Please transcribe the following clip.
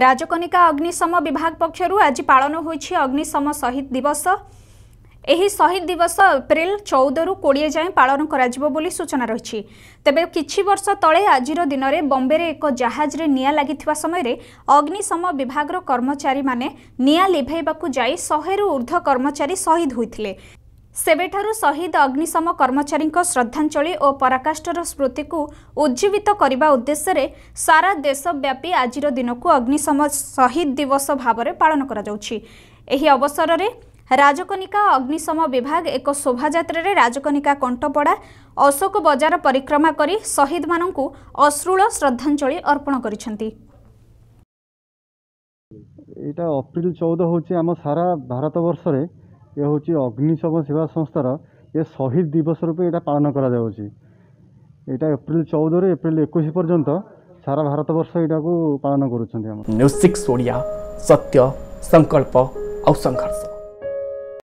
ରାଜକନିକା ଅଗ୍ନିଶମ ବିଭାଗ ପକ୍ଷରୁ ଆଜି ପାଳନ ହୋଇଛି ଅଗ୍ନିଶମ ଶହୀଦ ଦିବସ ଏହି ଶହୀଦ ଦିବସ ଏପ୍ରିଲ ଚଉଦରୁ କୋଡ଼ିଏ ଯାଏଁ ପାଳନ କରାଯିବ ବୋଲି ସୂଚନା ରହିଛି ତେବେ କିଛି ବର୍ଷ ତଳେ ଆଜିର ଦିନରେ ବମ୍ବେରେ ଏକ ଜାହାଜରେ ନିଆଁ ଲାଗିଥିବା ସମୟରେ ଅଗ୍ନିଶମ ବିଭାଗର କର୍ମଚାରୀମାନେ ନିଆଁ ଲିଭାଇବାକୁ ଯାଇ ଶହେରୁ ଉର୍ଦ୍ଧ୍ୱ କର୍ମଚାରୀ ଶହୀଦ ହୋଇଥିଲେ ସେବେଠାରୁ ଶହୀଦ ଅଗ୍ନିଶମ କର୍ମଚାରୀଙ୍କ ଶ୍ରଦ୍ଧାଞ୍ଜଳି ଓ ପରାକାଷ୍ଠର ସ୍ମୃତିକୁ ଉଜ୍ଜୀବିତ କରିବା ଉଦ୍ଦେଶ୍ୟରେ ସାରା ଦେଶବ୍ୟାପୀ ଆଜିର ଦିନକୁ ଅଗ୍ନିଶମ ଶହୀଦ ଦିବସ ଭାବରେ ପାଳନ କରାଯାଉଛି ଏହି ଅବସରରେ ରାଜକନିକା ଅଗ୍ନିଶମ ବିଭାଗ ଏକ ଶୋଭାଯାତ୍ରାରେ ରାଜକନିକା କଣ୍ଟପଡ଼ା ଅଶୋକ ବଜାର ପରିକ୍ରମା କରି ଶହୀଦମାନଙ୍କୁ ଅଶ୍ରୁଳ ଶ୍ରଦ୍ଧାଞ୍ଜଳି ଅର୍ପଣ କରିଛନ୍ତି ଏଇଟା ଅପ୍ରିଲ ଚଉଦ ଏ ହେଉଛି ଅଗ୍ନିଶମ ସେବା ସଂସ୍ଥାର ଏ ଶହୀଦ ଦିବସ ରୂପେ ଏଇଟା ପାଳନ କରାଯାଉଛି ଏଇଟା ଏପ୍ରିଲ ଚଉଦରୁ ଏପ୍ରିଲ ଏକୋଇଶ ପର୍ଯ୍ୟନ୍ତ ସାରା ଭାରତ ବର୍ଷ ଏଇଟାକୁ ପାଳନ କରୁଛନ୍ତି ଆମର ନ୍ୟୁଜ୍ ସିକ୍ସ ଓଡ଼ିଆ ସତ୍ୟ ସଂକଳ୍ପ ଆଉ ସଂଘର୍ଷ